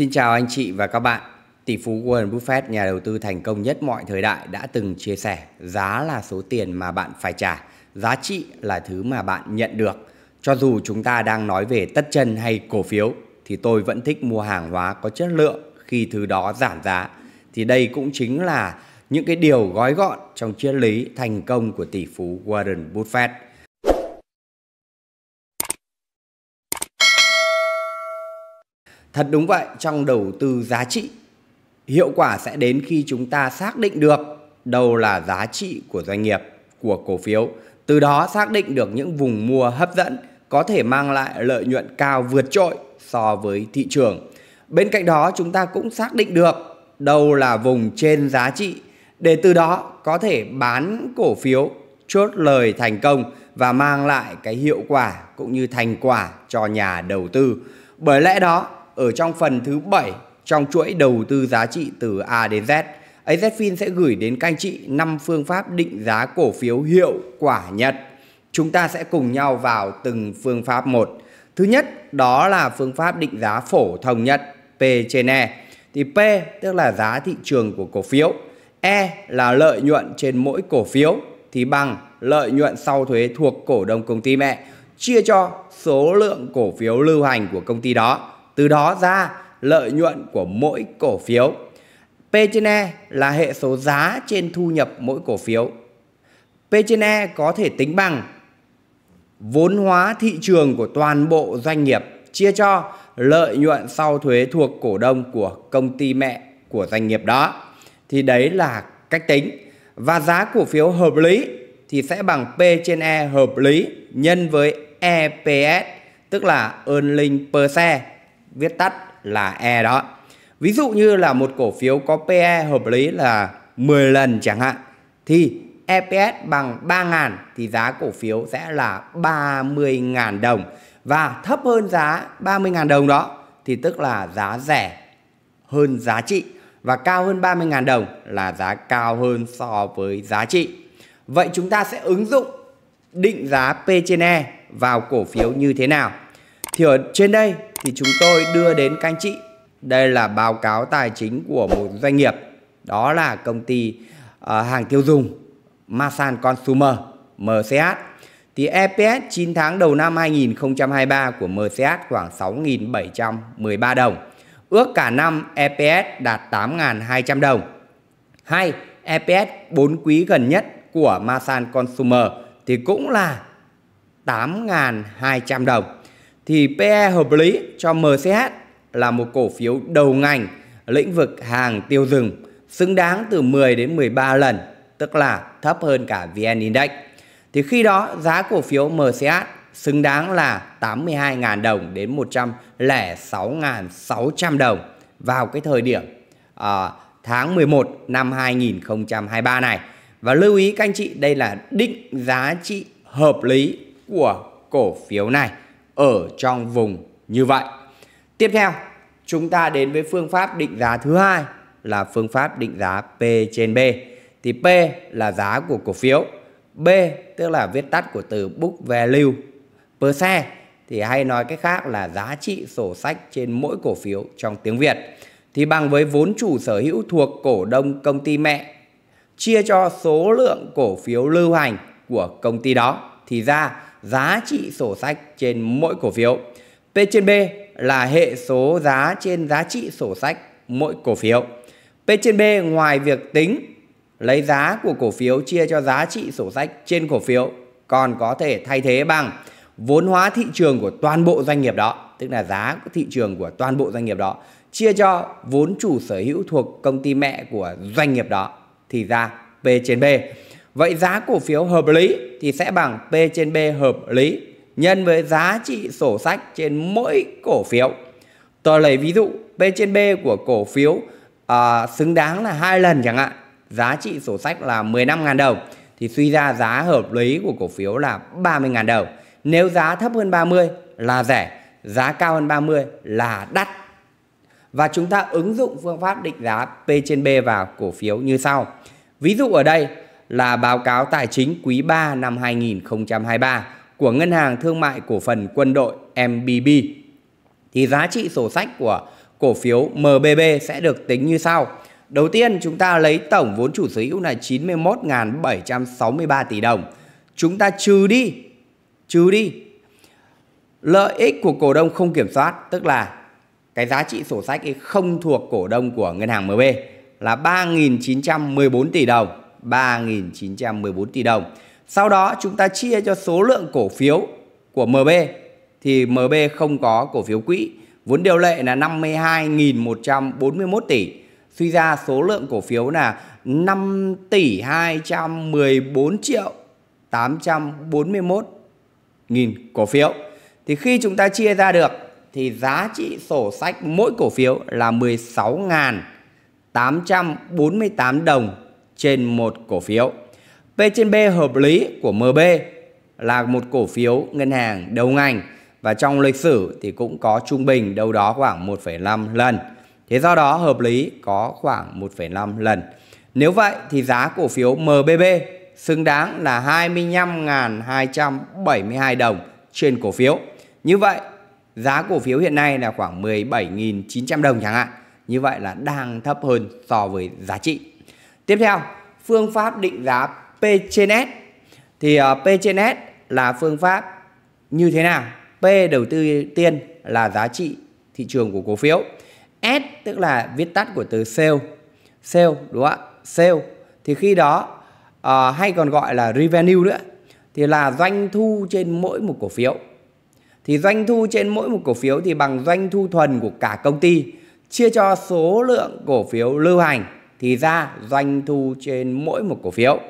Xin chào anh chị và các bạn. Tỷ phú Warren Buffett, nhà đầu tư thành công nhất mọi thời đại đã từng chia sẻ giá là số tiền mà bạn phải trả, giá trị là thứ mà bạn nhận được. Cho dù chúng ta đang nói về tất chân hay cổ phiếu thì tôi vẫn thích mua hàng hóa có chất lượng khi thứ đó giảm giá. Thì đây cũng chính là những cái điều gói gọn trong triết lý thành công của tỷ phú Warren Buffett. thật đúng vậy trong đầu tư giá trị hiệu quả sẽ đến khi chúng ta xác định được đâu là giá trị của doanh nghiệp của cổ phiếu từ đó xác định được những vùng mua hấp dẫn có thể mang lại lợi nhuận cao vượt trội so với thị trường bên cạnh đó chúng ta cũng xác định được đâu là vùng trên giá trị để từ đó có thể bán cổ phiếu chốt lời thành công và mang lại cái hiệu quả cũng như thành quả cho nhà đầu tư bởi lẽ đó ở trong phần thứ 7 trong chuỗi đầu tư giá trị từ A đến Z. AZFIN sẽ gửi đến các anh chị 5 phương pháp định giá cổ phiếu hiệu quả nhất. Chúng ta sẽ cùng nhau vào từng phương pháp một. Thứ nhất đó là phương pháp định giá phổ thông nhất P trên E. Thì P tức là giá thị trường của cổ phiếu, E là lợi nhuận trên mỗi cổ phiếu thì bằng lợi nhuận sau thuế thuộc cổ đông công ty mẹ chia cho số lượng cổ phiếu lưu hành của công ty đó. Từ đó ra lợi nhuận của mỗi cổ phiếu. P trên E là hệ số giá trên thu nhập mỗi cổ phiếu. P trên E có thể tính bằng vốn hóa thị trường của toàn bộ doanh nghiệp chia cho lợi nhuận sau thuế thuộc cổ đông của công ty mẹ của doanh nghiệp đó. Thì đấy là cách tính. Và giá cổ phiếu hợp lý thì sẽ bằng P trên E hợp lý nhân với EPS tức là earning per share viết tắt là E đó. Ví dụ như là một cổ phiếu có PE hợp lý là 10 lần chẳng hạn thì EPS bằng 3.000 thì giá cổ phiếu sẽ là 30.000 đồng và thấp hơn giá 30.000 đồng đó thì tức là giá rẻ hơn giá trị và cao hơn 30.000 đồng là giá cao hơn so với giá trị. Vậy chúng ta sẽ ứng dụng định giá P trên E vào cổ phiếu như thế nào? Thì ở trên đây thì chúng tôi đưa đến các anh chị đây là báo cáo tài chính của một doanh nghiệp đó là công ty uh, hàng tiêu dùng Masan Consumer MCH. Thì EPS 9 tháng đầu năm 2023 của MCH khoảng 6.713 đồng. Ước cả năm EPS đạt 8.200 đồng. Hay EPS 4 quý gần nhất của Masan Consumer thì cũng là 8.200 đồng thì PE hợp lý cho MCH là một cổ phiếu đầu ngành lĩnh vực hàng tiêu dùng xứng đáng từ 10 đến 13 lần, tức là thấp hơn cả VN Index. Thì khi đó giá cổ phiếu MCH xứng đáng là 82.000 đồng đến 106.600 đồng vào cái thời điểm uh, tháng 11 năm 2023 này. Và lưu ý các anh chị đây là định giá trị hợp lý của cổ phiếu này ở trong vùng như vậy. Tiếp theo, chúng ta đến với phương pháp định giá thứ hai là phương pháp định giá P trên B. Thì P là giá của cổ phiếu, B tức là viết tắt của từ book value per share thì hay nói cách khác là giá trị sổ sách trên mỗi cổ phiếu trong tiếng Việt. Thì bằng với vốn chủ sở hữu thuộc cổ đông công ty mẹ chia cho số lượng cổ phiếu lưu hành của công ty đó thì ra giá trị sổ sách trên mỗi cổ phiếu. P trên B là hệ số giá trên giá trị sổ sách mỗi cổ phiếu. P trên B ngoài việc tính lấy giá của cổ phiếu chia cho giá trị sổ sách trên cổ phiếu còn có thể thay thế bằng vốn hóa thị trường của toàn bộ doanh nghiệp đó, tức là giá thị trường của toàn bộ doanh nghiệp đó chia cho vốn chủ sở hữu thuộc công ty mẹ của doanh nghiệp đó thì ra P trên B. Vậy giá cổ phiếu hợp lý thì sẽ bằng P trên B hợp lý nhân với giá trị sổ sách trên mỗi cổ phiếu. Tôi lấy ví dụ P trên B của cổ phiếu à, xứng đáng là hai lần chẳng hạn. Giá trị sổ sách là 15.000 đồng thì suy ra giá hợp lý của cổ phiếu là 30.000 đồng. Nếu giá thấp hơn 30 là rẻ, giá cao hơn 30 là đắt. Và chúng ta ứng dụng phương pháp định giá P trên B vào cổ phiếu như sau. Ví dụ ở đây là báo cáo tài chính quý 3 năm 2023 của Ngân hàng Thương mại Cổ phần Quân đội MBB. Thì giá trị sổ sách của cổ phiếu MBB sẽ được tính như sau. Đầu tiên chúng ta lấy tổng vốn chủ sở hữu là 91.763 tỷ đồng. Chúng ta trừ đi, trừ đi lợi ích của cổ đông không kiểm soát, tức là cái giá trị sổ sách ấy không thuộc cổ đông của ngân hàng MB là 3.914 tỷ đồng 3.914 tỷ đồng. Sau đó chúng ta chia cho số lượng cổ phiếu của MB thì MB không có cổ phiếu quỹ, vốn điều lệ là 52.141 tỷ. Suy ra số lượng cổ phiếu là 5 tỷ 214 triệu 841 nghìn cổ phiếu. Thì khi chúng ta chia ra được thì giá trị sổ sách mỗi cổ phiếu là 16.848 đồng trên một cổ phiếu. P trên B hợp lý của MB là một cổ phiếu ngân hàng đầu ngành và trong lịch sử thì cũng có trung bình đâu đó khoảng 1,5 lần. Thế do đó hợp lý có khoảng 1,5 lần. Nếu vậy thì giá cổ phiếu MBB xứng đáng là 25.272 đồng trên cổ phiếu. Như vậy giá cổ phiếu hiện nay là khoảng 17.900 đồng chẳng hạn. Như vậy là đang thấp hơn so với giá trị. Tiếp theo, phương pháp định giá P trên S. Thì ờ, P trên S là phương pháp như thế nào? P đầu tư tiên là giá trị thị trường của cổ phiếu. S tức là viết tắt của từ sale. Sale đúng không ạ? Sale. Thì khi đó uh, hay còn gọi là revenue nữa thì là doanh thu trên mỗi một cổ phiếu. Thì doanh thu trên mỗi một cổ phiếu thì bằng doanh thu thuần của cả công ty chia cho số lượng cổ phiếu lưu hành thì ra doanh thu trên mỗi một cổ phiếu.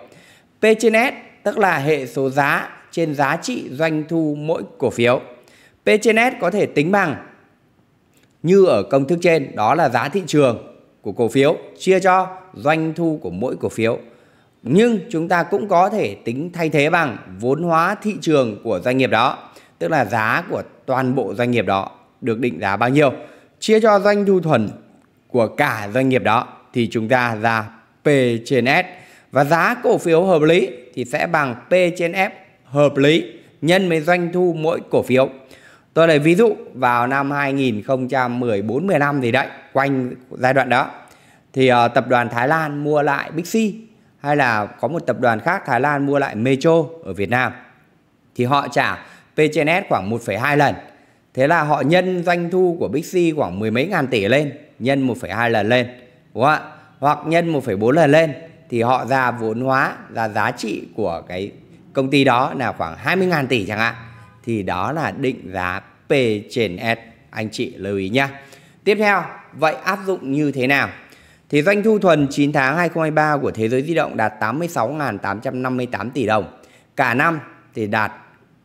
P trên S tức là hệ số giá trên giá trị doanh thu mỗi cổ phiếu. P trên S có thể tính bằng như ở công thức trên đó là giá thị trường của cổ phiếu chia cho doanh thu của mỗi cổ phiếu. Nhưng chúng ta cũng có thể tính thay thế bằng vốn hóa thị trường của doanh nghiệp đó, tức là giá của toàn bộ doanh nghiệp đó được định giá bao nhiêu chia cho doanh thu thuần của cả doanh nghiệp đó thì chúng ta ra P trên S và giá cổ phiếu hợp lý thì sẽ bằng P trên F hợp lý nhân với doanh thu mỗi cổ phiếu. Tôi lấy ví dụ vào năm 2014 15 gì đấy, quanh giai đoạn đó thì uh, tập đoàn Thái Lan mua lại Bixi hay là có một tập đoàn khác Thái Lan mua lại Metro ở Việt Nam thì họ trả P trên S khoảng 1,2 lần. Thế là họ nhân doanh thu của Bixi khoảng mười mấy ngàn tỷ lên, nhân 1,2 lần lên đúng không ạ hoặc nhân 1,4 lần lên thì họ ra vốn hóa ra giá trị của cái công ty đó là khoảng 20.000 tỷ chẳng hạn thì đó là định giá P trên S anh chị lưu ý nhé tiếp theo vậy áp dụng như thế nào thì doanh thu thuần 9 tháng 2023 của thế giới di động đạt 86.858 tỷ đồng cả năm thì đạt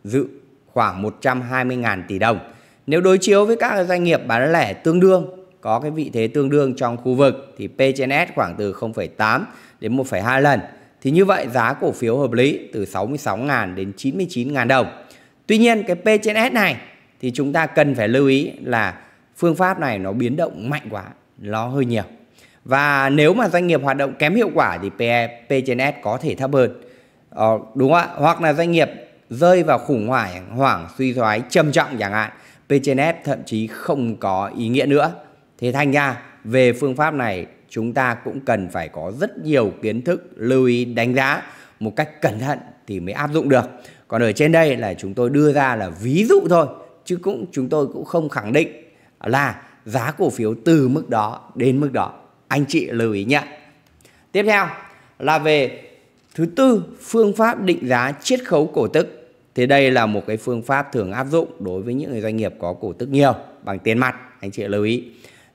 dự khoảng 120.000 tỷ đồng nếu đối chiếu với các doanh nghiệp bán lẻ tương đương có cái vị thế tương đương trong khu vực thì P trên S khoảng từ 0,8 đến 1,2 lần. Thì như vậy giá cổ phiếu hợp lý từ 66.000 đến 99.000 đồng. Tuy nhiên cái P trên S này thì chúng ta cần phải lưu ý là phương pháp này nó biến động mạnh quá, nó hơi nhiều. Và nếu mà doanh nghiệp hoạt động kém hiệu quả thì PE, P trên S có thể thấp hơn. Ờ, đúng ạ, hoặc là doanh nghiệp rơi vào khủng hoảng, hoảng suy thoái trầm trọng chẳng hạn, P trên S thậm chí không có ý nghĩa nữa. Thì thành ra về phương pháp này chúng ta cũng cần phải có rất nhiều kiến thức lưu ý đánh giá một cách cẩn thận thì mới áp dụng được. Còn ở trên đây là chúng tôi đưa ra là ví dụ thôi chứ cũng chúng tôi cũng không khẳng định là giá cổ phiếu từ mức đó đến mức đó. Anh chị lưu ý nhé. Tiếp theo là về thứ tư phương pháp định giá chiết khấu cổ tức. Thì đây là một cái phương pháp thường áp dụng đối với những người doanh nghiệp có cổ tức nhiều bằng tiền mặt, anh chị lưu ý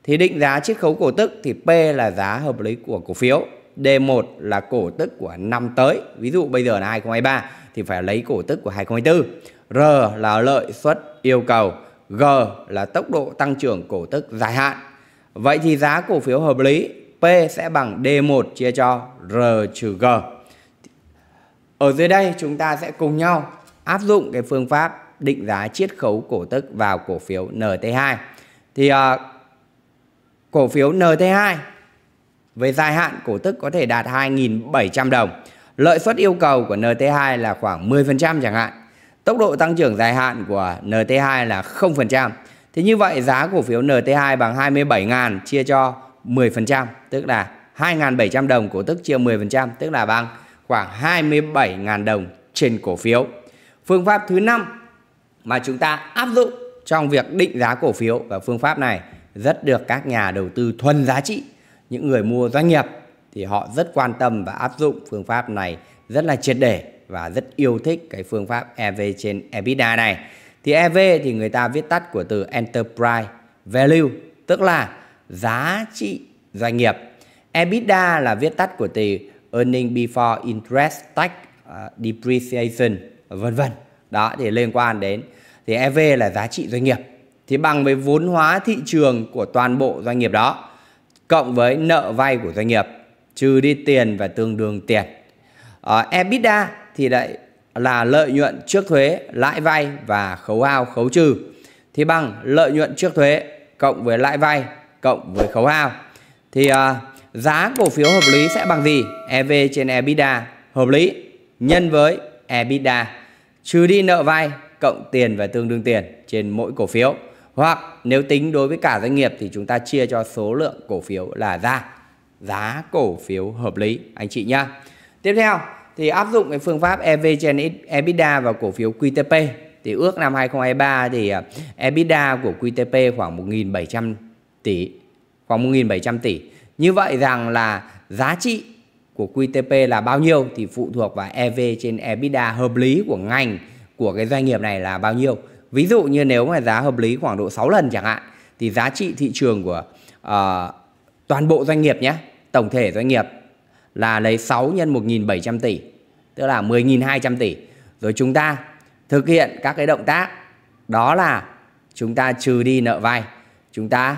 thì định giá chiết khấu cổ tức thì P là giá hợp lý của cổ phiếu, D1 là cổ tức của năm tới. Ví dụ bây giờ là 2023 thì phải lấy cổ tức của 2024. R là lợi suất yêu cầu, G là tốc độ tăng trưởng cổ tức dài hạn. Vậy thì giá cổ phiếu hợp lý P sẽ bằng D1 chia cho R trừ G. Ở dưới đây chúng ta sẽ cùng nhau áp dụng cái phương pháp định giá chiết khấu cổ tức vào cổ phiếu NT2. Thì uh, cổ phiếu NT2 với dài hạn cổ tức có thể đạt 2.700 đồng. Lợi suất yêu cầu của NT2 là khoảng 10% chẳng hạn. Tốc độ tăng trưởng dài hạn của NT2 là 0%. Thế như vậy giá cổ phiếu NT2 bằng 27.000 chia cho 10%, tức là 2.700 đồng cổ tức chia 10%, tức là bằng khoảng 27.000 đồng trên cổ phiếu. Phương pháp thứ năm mà chúng ta áp dụng trong việc định giá cổ phiếu và phương pháp này rất được các nhà đầu tư thuần giá trị, những người mua doanh nghiệp thì họ rất quan tâm và áp dụng phương pháp này rất là triệt để và rất yêu thích cái phương pháp EV trên EBITDA này. Thì EV thì người ta viết tắt của từ Enterprise Value, tức là giá trị doanh nghiệp. EBITDA là viết tắt của từ Earning Before Interest Tax uh, Depreciation vân vân. Đó thì liên quan đến thì EV là giá trị doanh nghiệp thì bằng với vốn hóa thị trường của toàn bộ doanh nghiệp đó cộng với nợ vay của doanh nghiệp trừ đi tiền và tương đương tiền. ở ờ, EBITDA thì lại là lợi nhuận trước thuế, lãi vay và khấu hao khấu trừ thì bằng lợi nhuận trước thuế cộng với lãi vay cộng với khấu hao thì à, giá cổ phiếu hợp lý sẽ bằng gì? EV trên EBITDA hợp lý nhân với EBITDA trừ đi nợ vay cộng tiền và tương đương tiền trên mỗi cổ phiếu. Hoặc nếu tính đối với cả doanh nghiệp thì chúng ta chia cho số lượng cổ phiếu là ra giá cổ phiếu hợp lý anh chị nhá. Tiếp theo thì áp dụng cái phương pháp EV trên EBITDA vào cổ phiếu QTP thì ước năm 2023 thì à, EBITDA của QTP khoảng 1.700 tỷ khoảng 1.700 tỷ. Như vậy rằng là giá trị của QTP là bao nhiêu thì phụ thuộc vào EV trên EBITDA hợp lý của ngành của cái doanh nghiệp này là bao nhiêu. Ví dụ như nếu mà giá hợp lý khoảng độ 6 lần chẳng hạn thì giá trị thị trường của uh, toàn bộ doanh nghiệp nhé, tổng thể doanh nghiệp là lấy 6 nhân 1.700 tỷ, tức là 10.200 tỷ. Rồi chúng ta thực hiện các cái động tác đó là chúng ta trừ đi nợ vay, chúng ta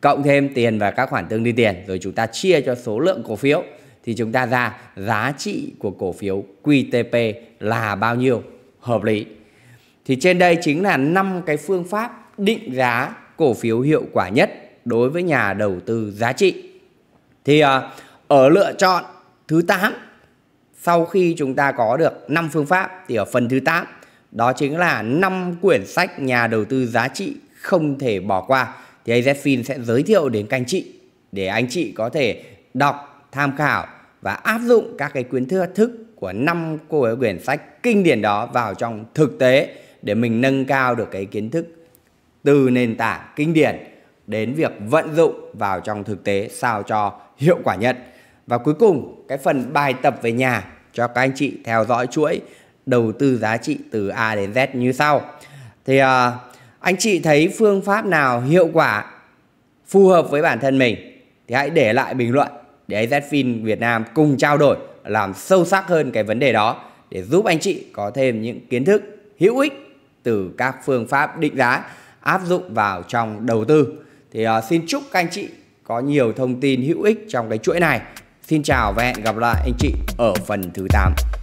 cộng thêm tiền và các khoản tương đi tiền rồi chúng ta chia cho số lượng cổ phiếu thì chúng ta ra giá trị của cổ phiếu QTP là bao nhiêu hợp lý thì trên đây chính là năm cái phương pháp định giá cổ phiếu hiệu quả nhất đối với nhà đầu tư giá trị. Thì ờ, ở lựa chọn thứ 8 sau khi chúng ta có được 5 phương pháp thì ở phần thứ 8 đó chính là 5 quyển sách nhà đầu tư giá trị không thể bỏ qua thì AZFIN sẽ giới thiệu đến các anh chị để anh chị có thể đọc, tham khảo và áp dụng các cái quyến thức của 5 quyển sách kinh điển đó vào trong thực tế để mình nâng cao được cái kiến thức từ nền tảng kinh điển đến việc vận dụng vào trong thực tế sao cho hiệu quả nhất. Và cuối cùng, cái phần bài tập về nhà cho các anh chị theo dõi chuỗi đầu tư giá trị từ A đến Z như sau. Thì uh, anh chị thấy phương pháp nào hiệu quả, phù hợp với bản thân mình thì hãy để lại bình luận để AZFIN Việt Nam cùng trao đổi làm sâu sắc hơn cái vấn đề đó để giúp anh chị có thêm những kiến thức hữu ích từ các phương pháp định giá áp dụng vào trong đầu tư. Thì uh, xin chúc các anh chị có nhiều thông tin hữu ích trong cái chuỗi này. Xin chào và hẹn gặp lại anh chị ở phần thứ 8.